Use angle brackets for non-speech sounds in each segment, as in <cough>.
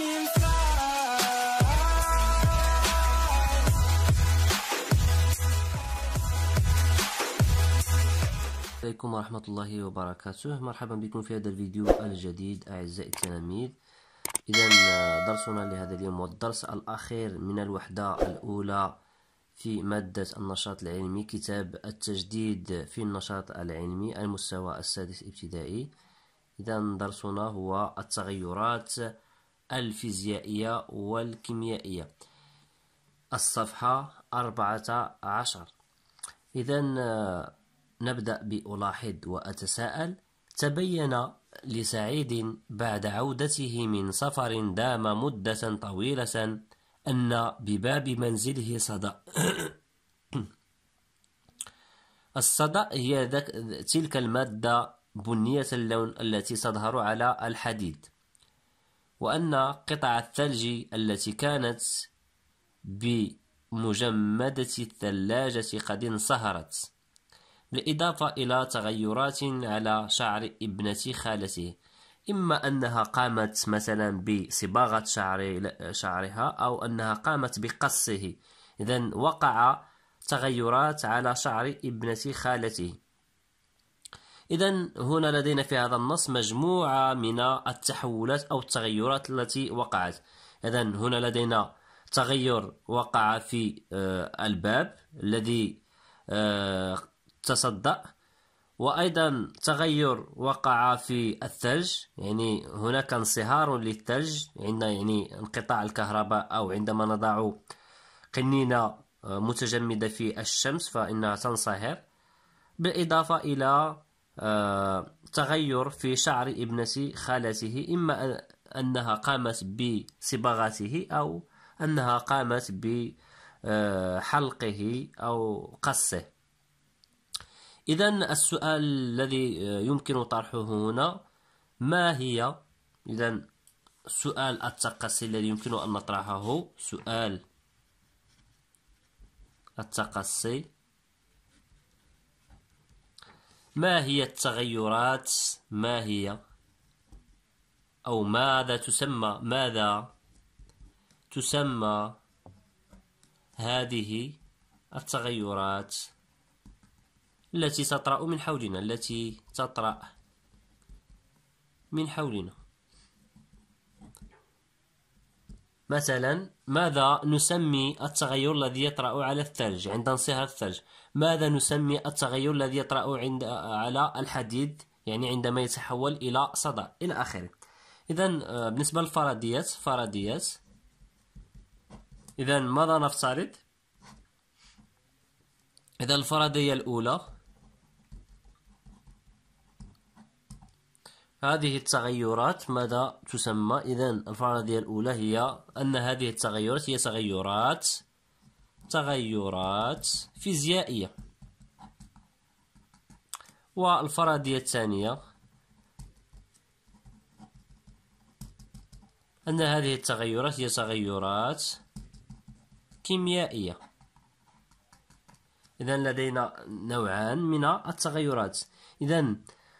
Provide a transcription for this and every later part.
عليكم ورحمة الله وبركاته مرحبا بكم في هذا الفيديو الجديد أعزائي التلاميذ إذا درسنا لهذا اليوم والدرس الأخير من الوحدة الأولى في مادة النشاط العلمي كتاب التجديد في النشاط العلمي المستوى السادس ابتدائي إذا درسنا هو التغيرات الفيزيائية والكيميائية الصفحة أربعة عشر إذا آه، نبدأ بألاحظ وأتساءل تبين لسعيد بعد عودته من سفر دام مدة طويلة أن بباب منزله صدأ <coughs> الصدأ هي تلك المادة بنية اللون التي تظهر على الحديد وأن قطع الثلج التي كانت بمجمدة الثلاجة قد انصهرت بالإضافة إلى تغيرات على شعر ابنة خالته إما أنها قامت مثلا بصباغة شعر شعرها أو أنها قامت بقصه إذا وقع تغيرات على شعر ابنة خالته إذا هنا لدينا في هذا النص مجموعة من التحولات أو التغيرات التي وقعت إذا هنا لدينا تغير وقع في آه، الباب الذي آه، تصدأ وأيضا تغير وقع في الثلج يعني هناك انصهار للثلج عند يعني انقطاع الكهرباء أو عندما نضع قنينة آه، متجمدة في الشمس فإنها تنصهر بالإضافة إلى تغير في شعر ابنة خالته إما أنها قامت بصباغته أو أنها قامت بحلقه آه، أو قصه إذا السؤال الذي آه، يمكن طرحه هنا ما هي إذا سؤال التقصي الذي يمكن أن نطرحه سؤال التقصي ما هي التغيرات ما هي أو ماذا تسمى ماذا تسمى هذه التغيرات التي تطرأ من حولنا التي تطرأ من حولنا مثلا ماذا نسمي التغير الذي يطرأ على الثلج عند انصهار الثلج ماذا نسمي التغير الذي يطرأ عند على الحديد يعني عندما يتحول إلى صدى إلى آخره إذا آه، بالنسبة للفرضيات فرضيات إذا ماذا نفترض إذا الفرضية الأولى هذه التغيرات ماذا تسمى إذا الفرضية الأولى هي أن هذه التغيرات هي تغيرات تغيرات فيزيائية والفرضية الثانية أن هذه التغيرات هي تغيرات كيميائية إذا لدينا نوعان من التغيرات إذا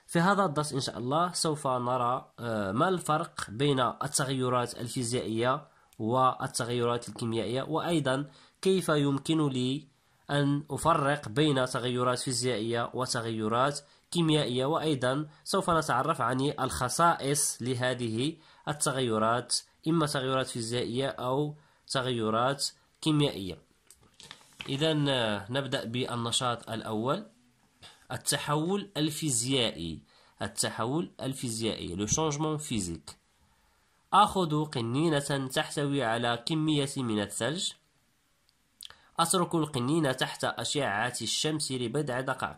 في هذا الدرس إن شاء الله سوف نرى آه، ما الفرق بين التغيرات الفيزيائية والتغيرات الكيميائية وأيضا كيف يمكن لي أن أفرق بين تغيرات فيزيائية وتغيرات كيميائية وأيضا سوف نتعرف عن الخصائص لهذه التغيرات إما تغيرات فيزيائية أو تغيرات كيميائية إذا نبدأ بالنشاط الأول التحول الفيزيائي التحول الفيزيائي لو شونجمون فيزيك آخذ قنينة تحتوي على كمية من الثلج أترك القنينة تحت أشعة الشمس لبضع دقائق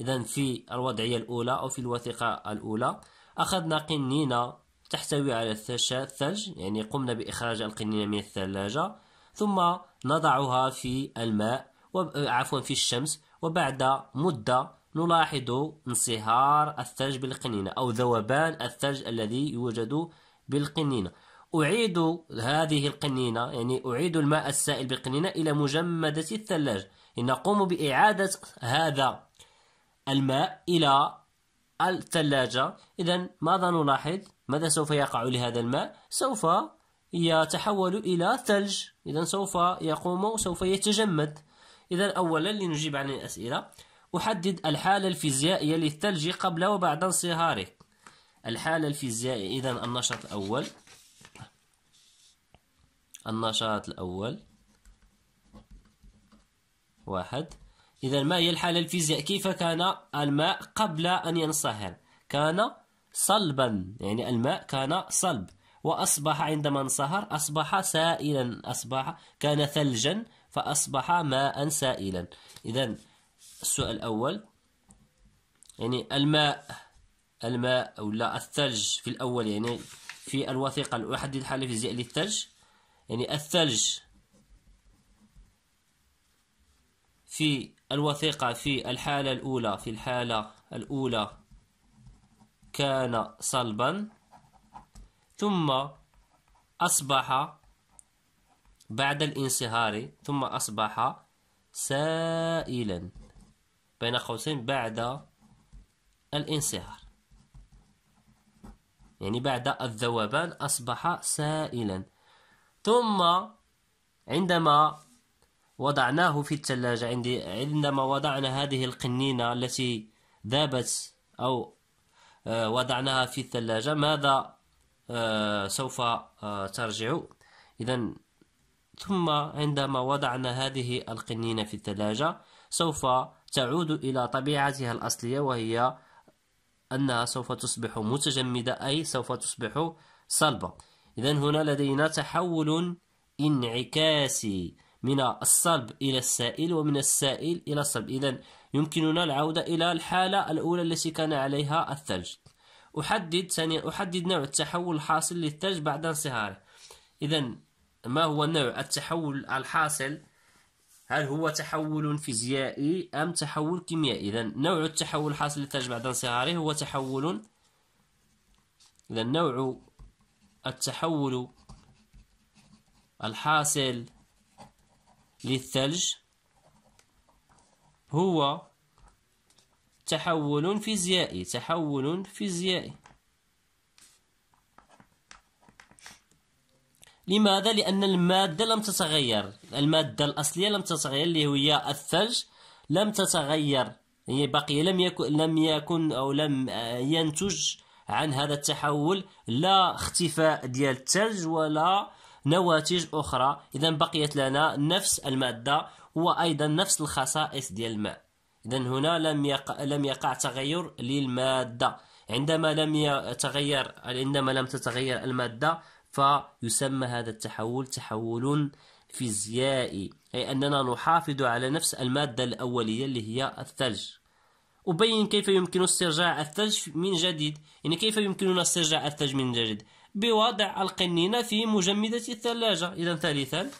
إذا في الوضعية الأولى أو في الوثيقة الأولى أخذنا قنينة تحتوي على الثلج يعني قمنا بإخراج القنينة من الثلاجة ثم نضعها في الماء عفوا في الشمس وبعد مدة نلاحظ انصهار الثلج بالقنينة أو ذوبان الثلج الذي يوجد بالقنينة أعيد هذه القنينة يعني أعيد الماء السائل بالقنينة إلى مجمدة الثلاجة نقوم بإعادة هذا الماء إلى الثلاجة إذا ماذا نلاحظ ماذا سوف يقع لهذا الماء سوف يتحول إلى ثلج إذا سوف يقوم سوف يتجمد إذا أولا لنجيب عن الأسئلة أحدد الحالة الفيزيائية للثلج قبل وبعد انصهاره الحالة الفيزيائية إذا النشاط الأول النشاط الأول واحد إذا ما هي الحالة الفيزياء كيف كان الماء قبل أن ينصهر كان صلبا يعني الماء كان صلب وأصبح عندما انصهر أصبح سائلا أصبح كان ثلجا فأصبح ماء سائلا إذا السؤال الأول يعني الماء الماء أو لا الثلج في الأول يعني في الوثيقة الأحدد الحالة الفيزيائيه للثلج يعني الثلج في الوثيقة في الحالة الأولى في الحالة الأولى كان صلبا ثم أصبح بعد الانصهار ثم أصبح سائلا بين قوسين بعد الانصهار يعني بعد الذوبان أصبح سائلا ثم عندما وضعناه في الثلاجة عندما وضعنا هذه القنينة التي ذابت أو آه، وضعناها في الثلاجة ماذا آه، سوف آه، ترجع إذا ثم عندما وضعنا هذه القنينة في الثلاجة سوف تعود إلى طبيعتها الأصلية وهي أنها سوف تصبح متجمدة أي سوف تصبح صلبة إذا هنا لدينا تحول انعكاسي من الصلب إلى السائل ومن السائل إلى الصلب إذا يمكننا العودة إلى الحالة الأولى التي كان عليها الثلج أحدد ثانيا أحدد نوع التحول الحاصل للثلج بعد انصهاره إذا ما هو نوع التحول الحاصل هل هو تحول فيزيائي أم تحول كيميائي إذا نوع التحول الحاصل للثلج بعد انصهاره هو تحول إذا نوع التحول الحاصل للثلج هو تحول فيزيائي تحول فيزيائي لماذا؟ لأن المادة لم تتغير المادة الأصلية لم تتغير اللي هي الثلج لم تتغير هي يعني لم يكن لم يكن أو لم ينتج عن هذا التحول لا اختفاء ديال الثلج ولا نواتج أخرى إذا بقيت لنا نفس المادة وأيضا نفس الخصائص ديال الماء إذا هنا لم يقع, لم يقع تغير للمادة عندما لم يتغير عندما لم تتغير المادة فيسمى هذا التحول تحول فيزيائي أي أننا نحافظ على نفس المادة الأولية اللي هي الثلج أبين كيف يمكن استرجاع الثلج من جديد يعني كيف يمكننا استرجاع الثلج من جديد بوضع القنينة في مجمدة الثلاجة إذا ثالثا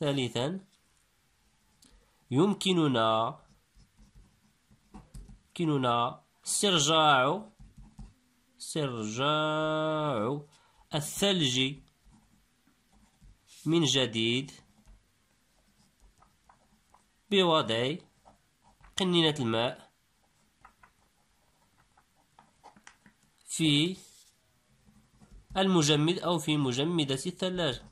ثالثا يمكننا يمكننا استرجاع استرجاع الثلج من جديد بوضع قنينة الماء في المجمد أو في مجمدة الثلاجة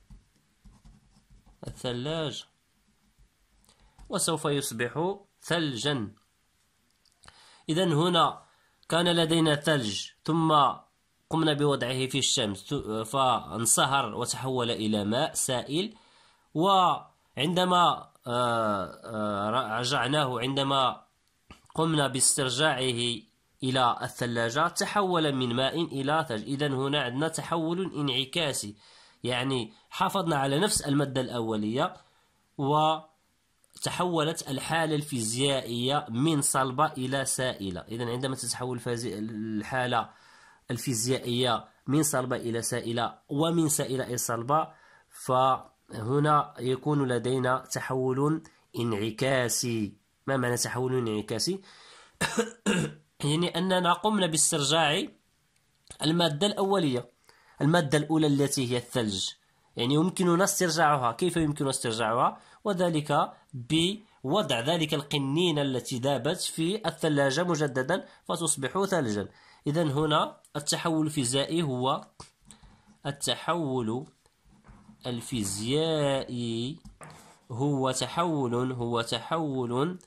الثلاجة وسوف يصبح ثلجا إذا هنا كان لدينا ثلج ثم قمنا بوضعه في الشمس فانصهر وتحول إلى ماء سائل وعندما آه، آه، رجعناه عندما قمنا باسترجاعه إلى الثلاجة تحول من ماء إلى ثلج إذا هنا عندنا تحول انعكاسي يعني حافظنا على نفس المادة الأولية وتحولت الحالة الفيزيائية من صلبة إلى سائلة إذا عندما تتحول الحالة الفيزيائية من صلبة إلى سائلة ومن سائلة إلى صلبة ف هنا يكون لدينا تحول انعكاسي ما معنى تحول انعكاسي <coughs> يعني أننا قمنا باسترجاع المادة الأولية المادة الأولى التي هي الثلج يعني يمكننا استرجاعها كيف يمكننا استرجاعها وذلك بوضع ذلك القنينة التي ذابت في الثلاجة مجددا فتصبح ثلجا إذا هنا التحول الفيزيائي هو التحول الفيزيائي هو تحول هو تحول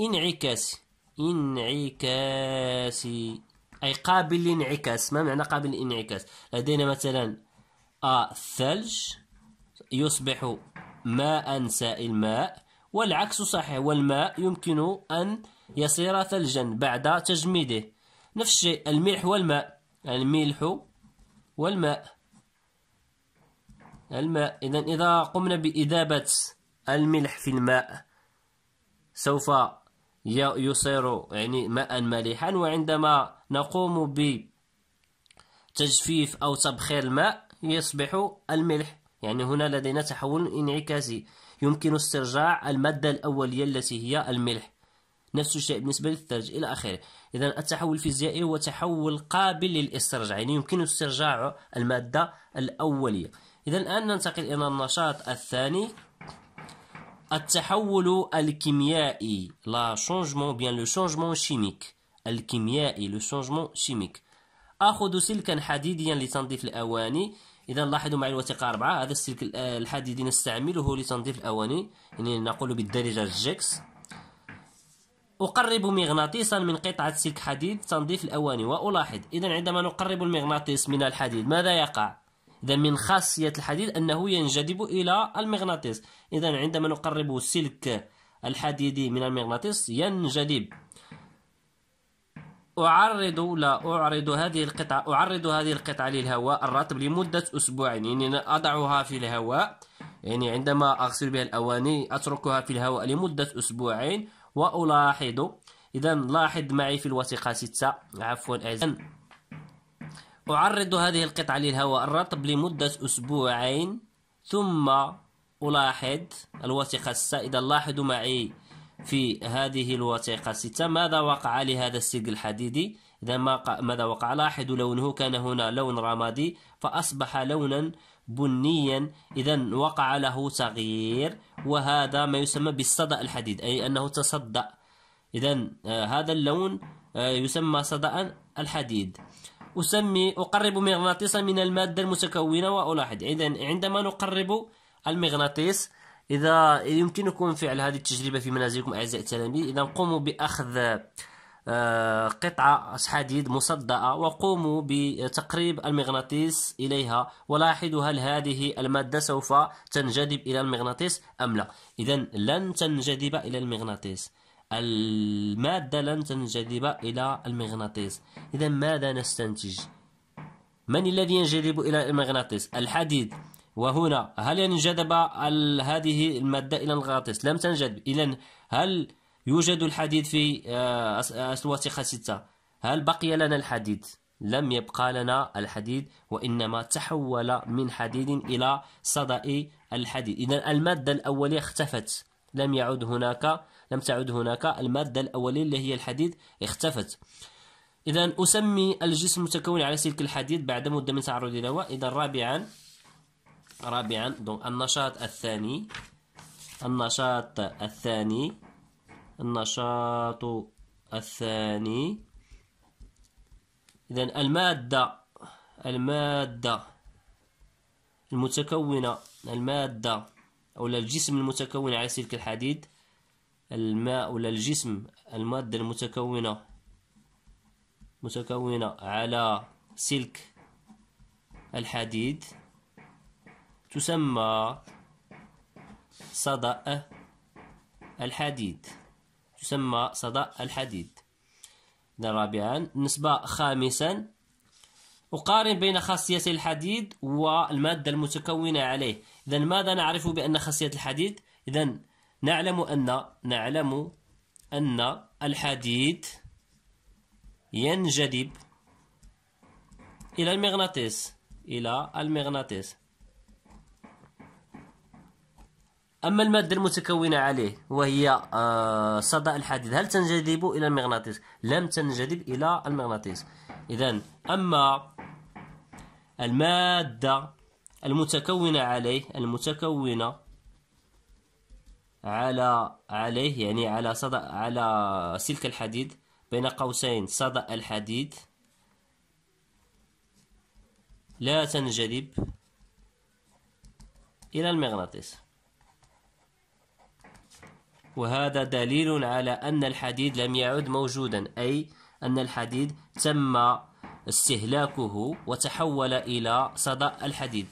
انعكاسي انعكاسي أي قابل للانعكاس ما معنى قابل للانعكاس لدينا مثلا الثلج يصبح ماء سائل ماء والعكس صحيح والماء يمكن أن يصير ثلجا بعد تجميده نفس الشيء الملح والماء الملح والماء الماء إذا إذا قمنا بإذابة الملح في الماء سوف يصير يعني ماء مالحا وعندما نقوم بتجفيف أو تبخير الماء يصبح الملح يعني هنا لدينا تحول انعكاسي يمكن استرجاع المادة الأولية التي هي الملح نفس الشيء بالنسبة للثلج إلى آخره إذا التحول الفيزيائي هو تحول قابل للاسترجاع يعني يمكن استرجاع المادة الأولية إذا الآن ننتقل إلى النشاط الثاني التحول الكيميائي لا شونجمون بيان لو شونجمون شيميك الكيميائي لو شونجمون شيميك آخذ سلكا حديديا لتنظيف الأواني إذا لاحظوا معي الوثيقة أربعة هذا السلك الحديدي نستعمله لتنظيف الأواني يعني نقول بالدارجة جيكس أقرب مغناطيسا من قطعة سلك حديد تنظيف الأواني وألاحظ إذا عندما نقرب المغناطيس من الحديد ماذا يقع؟ إذا من خاصية الحديد أنه ينجذب إلى المغناطيس إذا عندما نقرب سلك الحديدي من المغناطيس ينجذب أعرض لا أعرض هذه القطعة أعرض هذه القطعة للهواء الرطب لمدة أسبوعين يعني أضعها في الهواء يعني عندما أغسل بها الأواني أتركها في الهواء لمدة أسبوعين وألاحظ إذا لاحظ معي في الوثيقة ستة عفوا أعزائي أعرض هذه القطعة للهواء الرطب لمدة أسبوعين ثم ألاحظ الوثيقة السائدة إذا لاحظوا معي في هذه الوثيقة الستة ماذا وقع لهذا السلك الحديدي إذا ماذا وقع لاحظوا لونه كان هنا لون رمادي فأصبح لونا بنيا إذا وقع له تغيير وهذا ما يسمى بالصدأ الحديد أي أنه تصدأ إذا آه، هذا اللون آه، يسمى صدأ الحديد أسمي أقرب مغناطيسا من المادة المتكونة وألاحظ إذا عندما نقرب المغناطيس إذا يمكنكم فعل هذه التجربة في منازلكم أعزائي التلاميذ إذا قوموا بأخذ آه، قطعة حديد مصدأة وقوموا بتقريب المغناطيس إليها ولاحظوا هل هذه المادة سوف تنجذب إلى المغناطيس أم لا إذا لن تنجذب إلى المغناطيس المادة لن تنجذب إلى المغناطيس إذا ماذا نستنتج؟ من الذي ينجذب إلى المغناطيس؟ الحديد وهنا هل ينجذب هذه المادة إلى المغناطيس؟ لم تنجذب إذا هل يوجد الحديد في الوثيقة آه، ستة؟ هل بقي لنا الحديد؟ لم يبقى لنا الحديد وإنما تحول من حديد إلى صدأ الحديد إذا المادة الأولية اختفت لم يعد هناك لم تعد هناك المادة الأولية اللي هي الحديد اختفت إذا أسمي الجسم المتكون على سلك الحديد بعد مدة من تعرض له إذا رابعا رابعا دونك النشاط الثاني النشاط الثاني النشاط الثاني إذا المادة المادة المتكونة المادة أو الجسم المتكون على سلك الحديد الماء ولا الجسم المادة المتكونة متكونة على سلك الحديد تسمى صدأ الحديد تسمى صدأ الحديد ده رابعا نسبة خامسا أقارن بين خاصية الحديد والمادة المتكونة عليه إذا ماذا نعرف بأن خاصية الحديد إذا نعلم أن نعلم أن الحديد ينجذب إلى المغناطيس إلى المغناطيس أما المادة المتكونة عليه وهي آه، صدى الحديد هل تنجذب إلى المغناطيس؟ لم تنجذب إلى المغناطيس إذا أما المادة المتكونة عليه المتكونة على عليه يعني على صدأ على سلك الحديد بين قوسين صدأ الحديد لا تنجذب إلى المغناطيس وهذا دليل على أن الحديد لم يعد موجودا أي أن الحديد تم استهلاكه وتحول إلى صدأ الحديد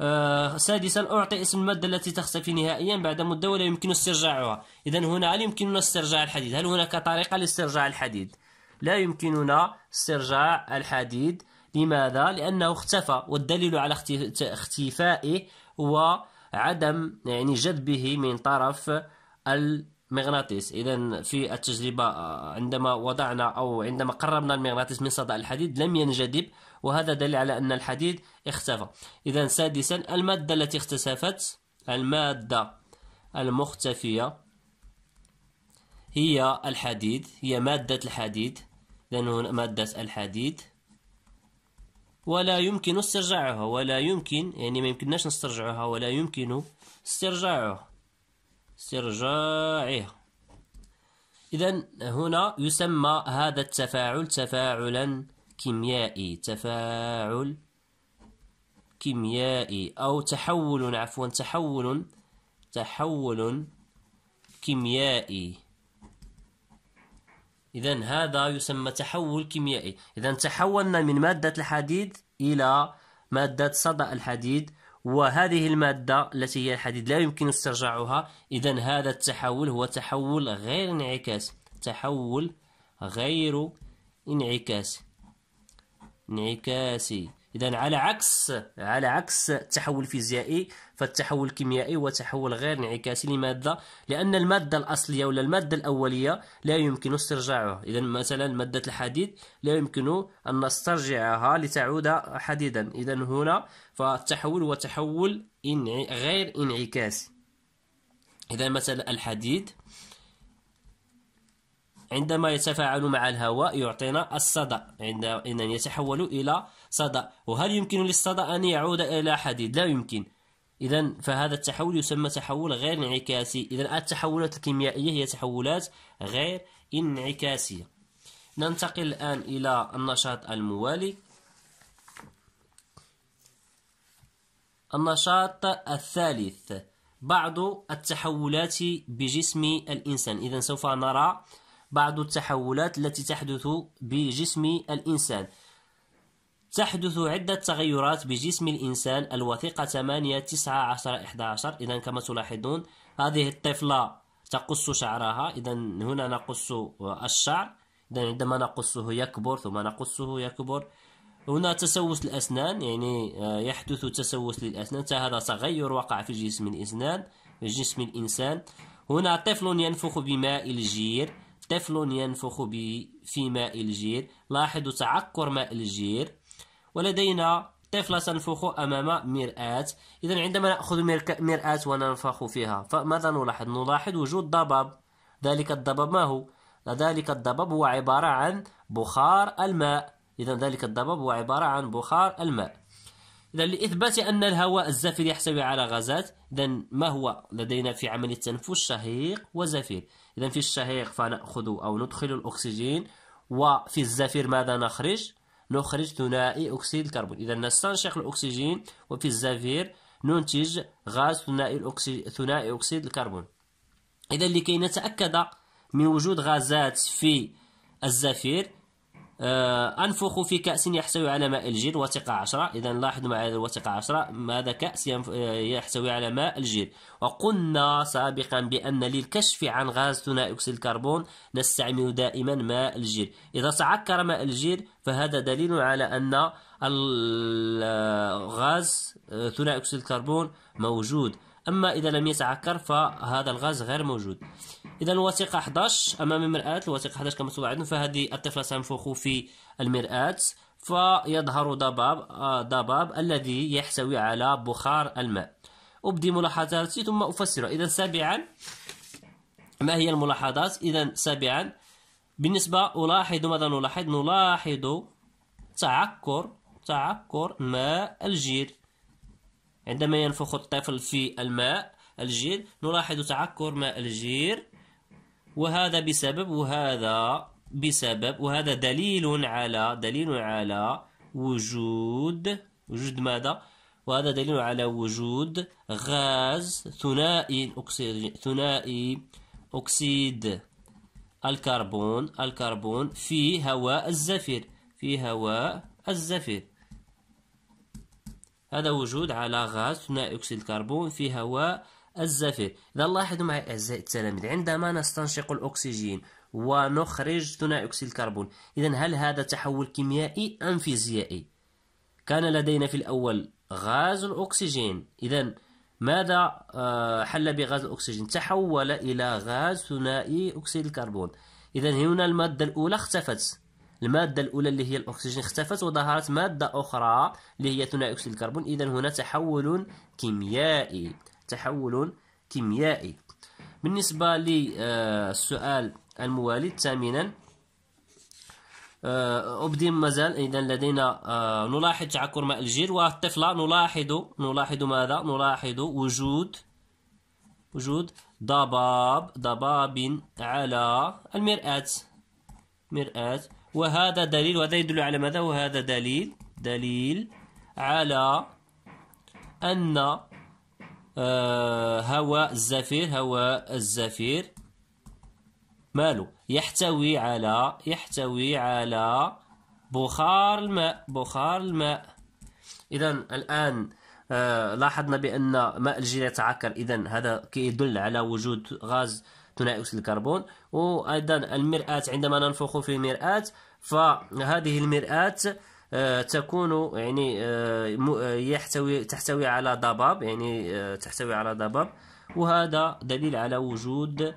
آه سادسا أعطي اسم المادة التي تختفي نهائيا بعد مدة ولا يمكن استرجاعها إذا هنا هل يمكننا استرجاع الحديد هل هناك طريقة لاسترجاع الحديد لا يمكننا استرجاع الحديد لماذا؟ لأنه اختفى والدليل على اختفائه هو عدم يعني جذبه من طرف المغناطيس إذا في التجربة آه، عندما وضعنا أو عندما قربنا المغناطيس من صدأ الحديد لم ينجذب وهذا دليل على أن الحديد اختفى إذا سادسا المادة التي اختسفت المادة المختفية هي الحديد هي مادة الحديد لأنه مادة الحديد ولا يمكن استرجاعها ولا يمكن يعني ما يمكنناش نسترجعها ولا يمكن استرجاعها استرجاعها إذا هنا يسمى هذا التفاعل تفاعلا كيميائي تفاعل كيميائي أو تحول عفوا تحول تحول كيميائي إذا هذا يسمى تحول كيميائي إذا تحولنا من مادة الحديد إلى مادة صدأ الحديد وهذه المادة التي هي الحديد لا يمكن استرجاعها إذا هذا التحول هو تحول غير انعكاس تحول غير انعكاسي انعكاسي إذا على عكس على عكس التحول الفيزيائي فالتحول الكيميائي هو تحول غير انعكاسي لماذا لأن المادة الأصلية ولا المادة الأولية لا يمكن استرجاعها إذا مثلا مادة الحديد لا يمكن أن نسترجعها لتعود حديدا إذا هنا فالتحول هو تحول غير انعكاسي إذا مثلا الحديد عندما يتفاعل مع الهواء يعطينا الصدى ان يتحول إلى صدى وهل يمكن للصدى أن يعود إلى حديد لا يمكن إذا فهذا التحول يسمى تحول غير انعكاسي إذا التحولات الكيميائية هي تحولات غير انعكاسية ننتقل الآن إلى النشاط الموالي النشاط الثالث بعض التحولات بجسم الإنسان إذا سوف نرى بعض التحولات التي تحدث بجسم الإنسان تحدث عدة تغيرات بجسم الإنسان الوثيقة 8 9 10 11 إذا كما تلاحظون هذه الطفلة تقص شعرها إذا هنا نقص الشعر إذا عندما نقصه يكبر ثم نقصه يكبر هنا تسوس الأسنان يعني آه، يحدث تسوس للأسنان هذا تغير وقع في جسم الإنسان جسم الإنسان هنا طفل ينفخ بماء الجير طفل ينفخ في ماء الجير لاحظوا تعكر ماء الجير ولدينا طفلة تنفخ أمام مرآة إذا عندما نأخذ مرآة وننفخ فيها فماذا نلاحظ؟ نلاحظ وجود ضباب ذلك الضباب ما هو؟ ذلك الضباب هو عبارة عن بخار الماء إذا ذلك الضباب هو عبارة عن بخار الماء إذا لإثبات أن الهواء الزفير يحتوي على غازات إذا ما هو لدينا في عملية التنفس شهيق وزفير إذا في الشهيق فنأخذ أو ندخل الأكسجين وفي الزفير ماذا نخرج؟ نخرج ثنائي أكسيد الكربون إذا نستنشق الأكسجين وفي الزفير ننتج غاز ثنائي الأكسيد ثنائي أكسيد الكربون إذا لكي نتأكد من وجود غازات في الزفير آه، أنفخ في كأس يحتوي على ماء الجير وثقة 10 إذا لاحظوا مع هذا الوثقة 10 هذا كأس آه، يحتوي على ماء الجير وقلنا سابقا بأن للكشف عن غاز ثنائي أكسيد الكربون نستعمل دائما ماء الجير إذا تعكر ماء الجير فهذا دليل على أن الغاز آه، ثنائي أكسيد الكربون موجود أما إذا لم يتعكر فهذا الغاز غير موجود إذا الوثيقة 11 أمام المرآة الوثيقة 11 كما تلاحظون فهذه الطفلة تنفخ في المرآة فيظهر ضباب ضباب آه، الذي يحتوي على بخار الماء أبدي ملاحظاتي ثم أفسرها إذا سابعا ما هي الملاحظات إذا سابعا بالنسبة ألاحظ ماذا نلاحظ نلاحظ تعكر تعكر ماء الجير عندما ينفخ الطفل في الماء الجير نلاحظ تعكر ماء الجير وهذا بسبب وهذا بسبب وهذا دليل على دليل على وجود وجود ماذا وهذا دليل على وجود غاز ثنائي أكسيد ثنائي أكسيد الكربون الكربون في هواء الزفير في هواء الزفير هذا وجود على غاز ثنائي أكسيد الكربون في هواء الزفير إذا لاحظوا معي أعزائي التلاميذ عندما نستنشق الأكسجين ونخرج ثنائي أكسيد الكربون إذا هل هذا تحول كيميائي أم فيزيائي؟ كان لدينا في الأول غاز الأكسجين إذا ماذا آه، حل بغاز الأكسجين؟ تحول إلى غاز ثنائي أكسيد الكربون إذا هنا المادة الأولى اختفت المادة الأولى اللي هي الأكسجين اختفت وظهرت مادة أخرى اللي هي ثنائي أكسيد الكربون إذا هنا تحول كيميائي تحول كيميائي بالنسبة للسؤال الموالي ثامنا آه، أبدي مازال إذا لدينا آه، نلاحظ تعكر ماء الجير والطفلة نلاحظ نلاحظ ماذا؟ نلاحظ وجود وجود ضباب ضباب على المرآة مرآة وهذا دليل وهذا يدل على ماذا وهذا دليل دليل على أن آه، هواء الزفير هواء الزفير ماله يحتوي على يحتوي على بخار الماء بخار الماء إذا الآن آه لاحظنا بأن ماء الجيل يتعكر إذا هذا كيدل على وجود غاز ثنائي أكسيد الكربون وأيضا المرآة عندما ننفخ في مرآة فهذه المرآة آه، تكون يعني آه، آه، يحتوي تحتوي على ضباب يعني تحتوي على ضباب وهذا دليل على وجود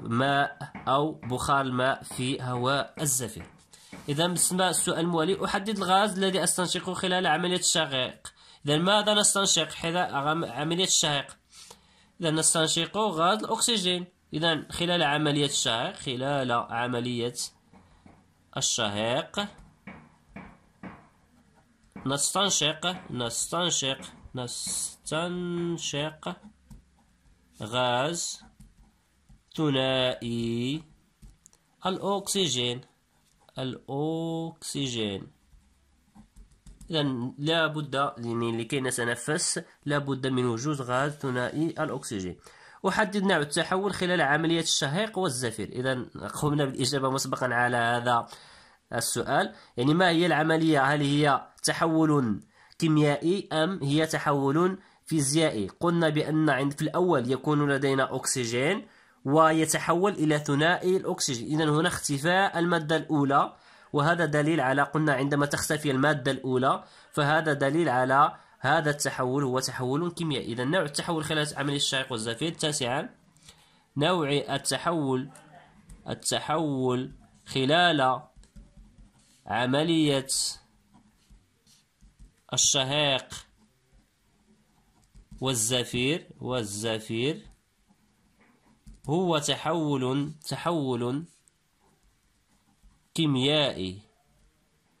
ماء أو بخار الماء في هواء الزفير إذا باستثناء السؤال الموالي أحدد الغاز الذي أستنشقه خلال عملية الشقيق إذا ماذا نستنشق حذاء عملية الشهيق إذا نستنشق غاز الأكسجين إذا خلال عملية الشهيق خلال عملية الشهيق نستنشق نستنشق نستنشق غاز ثنائي الأكسجين الأكسجين إذا لابد يعني لكي نتنفس لابد من وجود غاز ثنائي الأكسجين وحدد نوع التحول خلال عملية الشهيق والزفير إذا قمنا بالإجابة مسبقا على هذا السؤال يعني ما هي العملية هل هي تحول كيميائي أم هي تحول فيزيائي قلنا بأن عند في الأول يكون لدينا أكسجين ويتحول إلى ثنائي الأكسجين إذا هنا اختفاء المادة الأولى وهذا دليل على قلنا عندما تختفي المادة الأولى فهذا دليل على هذا التحول هو تحول كيميائي إذا نوع التحول خلال عملية الشهيق والزفير تاسعا نوع التحول التحول خلال عملية الشهيق والزفير والزفير هو تحول تحول كيميائي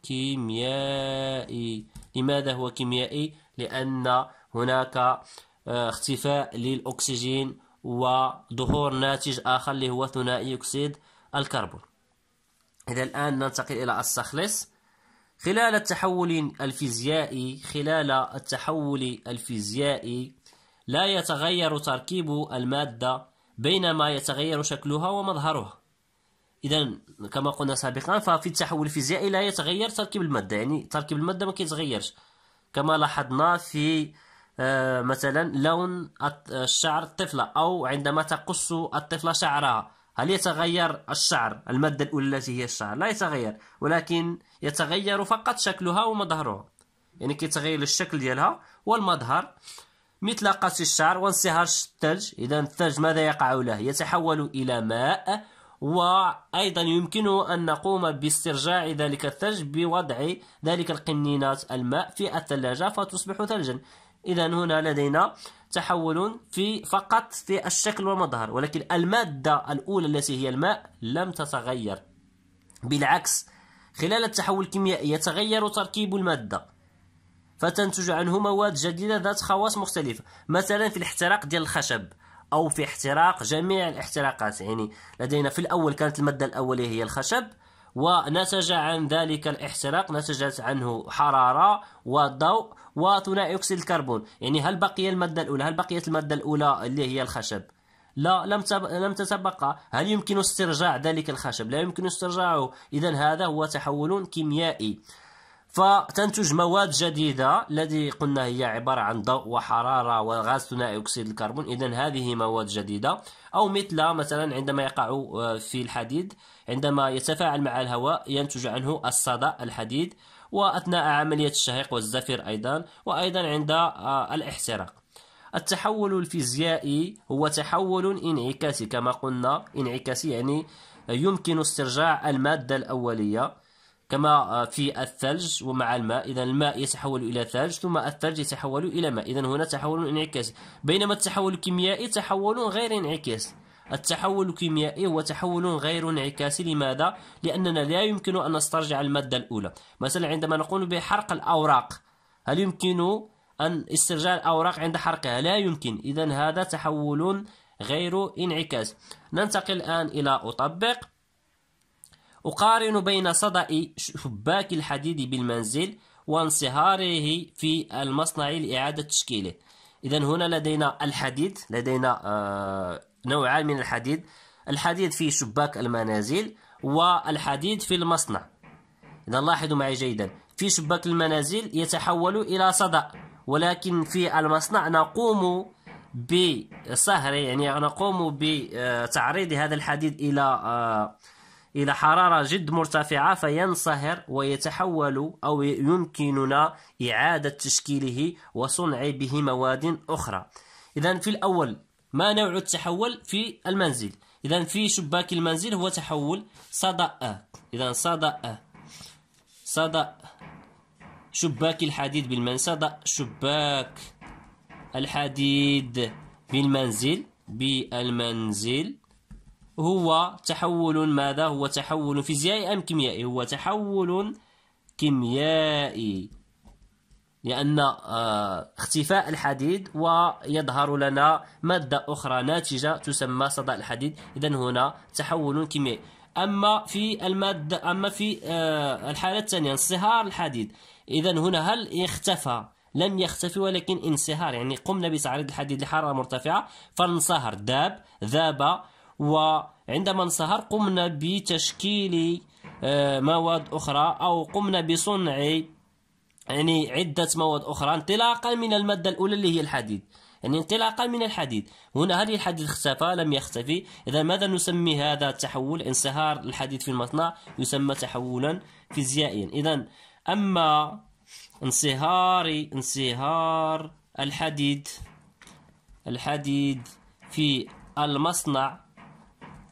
كيميائي لماذا هو كيميائي لأن هناك آه، اختفاء للأكسجين وظهور ناتج آخر اللي هو ثنائي أكسيد الكربون إذا الآن ننتقل إلى السخلص خلال التحول الفيزيائي خلال التحول الفيزيائي لا يتغير تركيب المادة بينما يتغير شكلها ومظهرها إذا كما قلنا سابقا ففي التحول الفيزيائي لا يتغير تركيب المادة يعني تركيب المادة ما كيتغيرش كما لاحظنا في آه، مثلا لون الشعر آه، الطفلة أو عندما تقص الطفلة شعرها هل يتغير الشعر المادة الأولى التي هي الشعر لا يتغير ولكن يتغير فقط شكلها ومظهرها يعني كيتغير الشكل ديالها والمظهر مثل قص الشعر وانصهار الثلج إذا الثلج ماذا يقع له يتحول إلى ماء وأيضا يمكنه أن نقوم باسترجاع ذلك الثلج بوضع ذلك القنينات الماء في الثلاجة فتصبح ثلجا إذا هنا لدينا تحول في فقط في الشكل والمظهر ولكن المادة الأولى التي هي الماء لم تتغير بالعكس خلال التحول الكيميائي يتغير تركيب المادة فتنتج عنه مواد جديدة ذات خواص مختلفة مثلا في الاحتراق ديال الخشب أو في احتراق جميع الاحتراقات يعني لدينا في الأول كانت المادة الأولية هي الخشب ونتج عن ذلك الاحتراق نتجت عنه حرارة وضوء وثنائي أكسيد الكربون يعني هل بقي المادة الأولى هل بقيت المادة الأولى اللي هي الخشب لا لم لم تتبقى هل يمكن استرجاع ذلك الخشب لا يمكن استرجاعه اذا هذا هو تحول كيميائي فتنتج مواد جديدة الذي قلنا هي عبارة عن ضوء وحرارة وغاز ثنائي أكسيد الكربون إذا هذه مواد جديدة أو مثل مثلا عندما يقع آه، في الحديد عندما يتفاعل مع الهواء ينتج عنه الصدى الحديد وأثناء عملية الشهيق والزفير أيضا وأيضا عند آه، الاحتراق التحول الفيزيائي هو تحول انعكاسي كما قلنا انعكاسي يعني يمكن استرجاع المادة الأولية كما آه، في الثلج ومع الماء إذا الماء يتحول إلى ثلج ثم الثلج يتحول إلى ماء إذا هنا تحول انعكاسي بينما التحول الكيميائي تحول غير انعكاسي التحول الكيميائي هو تحول غير انعكاسي لماذا؟ لأننا لا يمكن أن نسترجع المادة الأولى مثلا عندما نقول بحرق الأوراق هل يمكن أن استرجاع الأوراق عند حرقها؟ لا يمكن إذا هذا تحول غير انعكاس ننتقل الآن إلى أطبق أقارن بين صدأ شباك الحديد بالمنزل وانصهاره في المصنع لإعادة تشكيله إذا هنا لدينا الحديد لدينا آه، نوعان من الحديد الحديد في شباك المنازل والحديد في المصنع إذا لاحظوا معي جيدا في شباك المنازل يتحول إلى صدأ ولكن في المصنع نقوم بصهر يعني نقوم بتعريض هذا الحديد إلى آه، إلى حرارة جد مرتفعة فينصهر ويتحول أو يمكننا إعادة تشكيله وصنع به مواد أخرى إذا في الأول ما نوع التحول في المنزل إذا في شباك المنزل هو تحول صدأ إذا صدأ صدأ شباك الحديد بالمنزل صدأ شباك الحديد بالمنزل بالمنزل هو تحول ماذا هو تحول فيزيائي أم كيميائي هو تحول كيميائي لأن آه، اختفاء الحديد ويظهر لنا مادة أخرى ناتجة تسمى صدى الحديد إذا هنا تحول كيميائي أما في المادة أما في آه، الحالة الثانية انصهار الحديد إذا هنا هل اختفى لم يختفي ولكن انصهار يعني قمنا بتعريض الحديد لحرارة مرتفعة فانصهر ذاب ذاب وعندما انصهر قمنا بتشكيل آه، مواد أخرى أو قمنا بصنع يعني عدة مواد أخرى انطلاقا من المادة الأولى اللي هي الحديد يعني انطلاقا من الحديد هنا هل الحديد اختفى لم يختفي إذا ماذا نسمي هذا التحول انصهار الحديد في المصنع يسمى تحولا فيزيائيا إذا أما انصهار انصهار الحديد الحديد في المصنع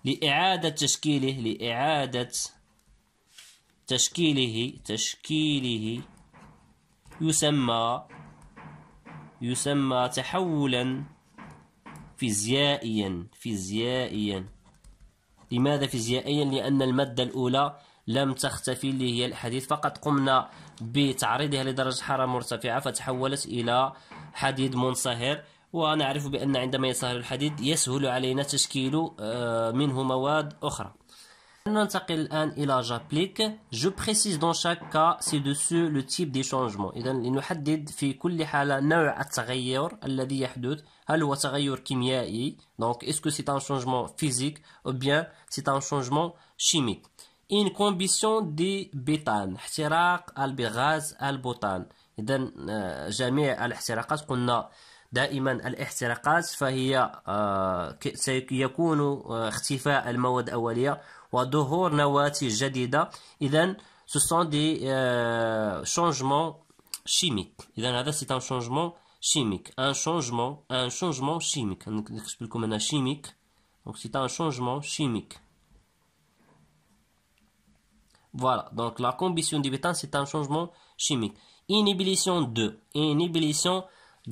لإعادة تشكيله لإعادة تشكيله تشكيله يسمى يسمى تحولا فيزيائيا فيزيائيا لماذا فيزيائيا لأن المادة الأولى لم تختفي اللي هي الحديد فقط قمنا بتعريضها لدرجة حرارة مرتفعة فتحولت إلى حديد منصهر ونعرف بأن عندما يصهر الحديد يسهل علينا تشكيل آه، منه مواد أخرى ننتقل الآن إلى جابليك جو بريسيز دون شاك كا سي دوسو لو تيب دي شونجمون إذا لنحدد في كل حالة نوع التغير الذي يحدث هل هو تغير كيميائي دونك اسكو سي تان شونجمون فيزيك أو بيان سي تان شونجمون شيميك إن كومبيسيون دي بيتان احتراق البغاز البوتان إذا آه، جميع الاحتراقات قلنا دائما الاحتراقات فهي آه، سيكون آه، اختفاء المواد الأولية وظهور نواتج جديدة إذا سوسون دي شونجمون شيميك إذا هذا سي ان شونجمون شيميك ان شونجمون ان شونجمون شيميك نكتبلكم أنا شيميك دونك سي ان شونجمون شيميك فوالا donc la combustion du bétan, c'est un changement chimique. إنيبيليسيون 2. Inhibition euh,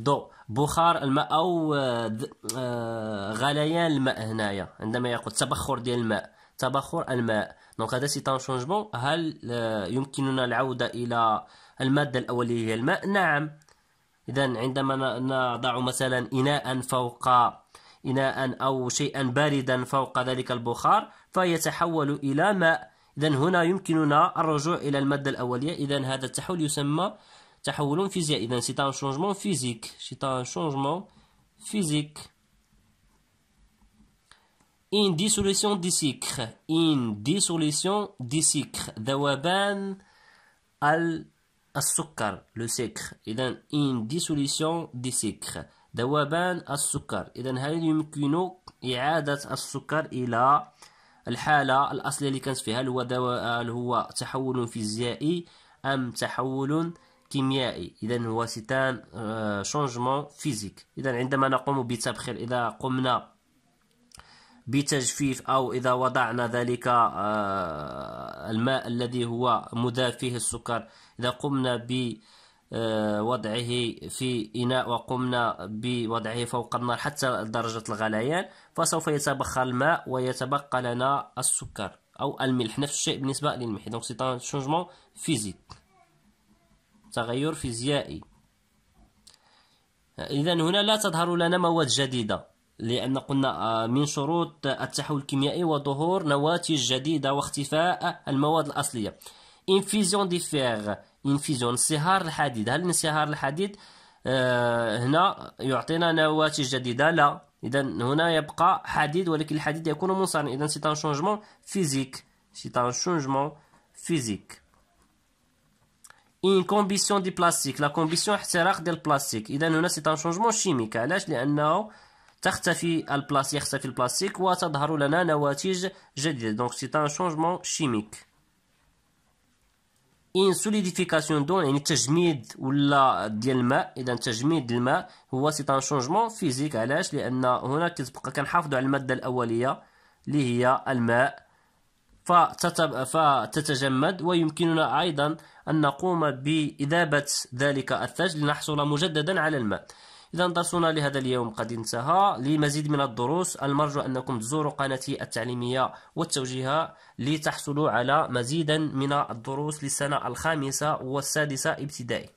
ضوء بخار الماء او آه، آه، غليان الماء هنايا عندما يقول تبخر ديال الماء تبخر الماء دونك هذا سي شونجمون هل آه، يمكننا العوده الى الماده الاوليه هي الماء نعم اذا عندما نضع مثلا اناء فوق اناء او شيئا باردا فوق ذلك البخار فيتحول الى ماء اذا هنا يمكننا الرجوع الى الماده الاوليه اذا هذا التحول يسمى تحول فيزيائي إذا سي ان شونجمون فيزيك سي ان شونجمون فيزيك une dissolution ديسيكر une دي سيكر ذوبان السكر لو سكر إذا une دي سيكر ذوبان السكر إذا هل يمكن إعادة السكر إلى الحالة الأصلية اللي كانت فيها هل هو, هو تحول فيزيائي أم تحول كيميائي إذا هو سيتان شونجمون فيزيك إذا عندما نقوم بتبخير إذا قمنا بتجفيف أو إذا وضعنا ذلك آه، الماء الذي هو مذاب فيه السكر إذا قمنا ب آه، وضعه في إناء وقمنا بوضعه فوق النار حتى درجة الغليان فسوف يتبخر الماء ويتبقى لنا السكر أو الملح نفس الشيء بالنسبة للملح دونك سي شونجمون فيزيك تغير فيزيائي إذا هنا لا تظهر لنا مواد جديدة لأن قلنا آه، من شروط التحول الكيميائي وظهور نواتج جديدة واختفاء المواد الأصلية انفيزيون دي فيغ انفيزيون انصهار الحديد هل انصهار الحديد آه، هنا يعطينا نواتج جديدة لا إذا هنا يبقى حديد ولكن الحديد يكون منصهرا إذا سي ان شونجمون فيزيك سي ان شونجمون فيزيك الكومبيسيون دي بلاستيك لا كومبيسيون احتراق ديال البلاستيك اذا هنا سي ان شونجمون شيميك علاش لانه تختفي البلاستيك يختفي البلاستيك وتظهر لنا نواتج جديده دونك سي ان شونجمون شيميك ان سوليديفيكاسيون دون يعني تجميد ولا ديال الماء اذا تجميد الماء هو سي ان شونجمون فيزيك علاش لان هنا كتبقى كنحافظوا على الماده الاوليه اللي هي الماء فتتجمد ويمكننا أيضا أن نقوم بإذابة ذلك الثلج لنحصل مجددا على الماء إذا درسنا لهذا اليوم قد انتهى لمزيد من الدروس المرجو أنكم تزوروا قناتي التعليمية والتوجيهة لتحصلوا على مزيدا من الدروس للسنة الخامسة والسادسة ابتدائي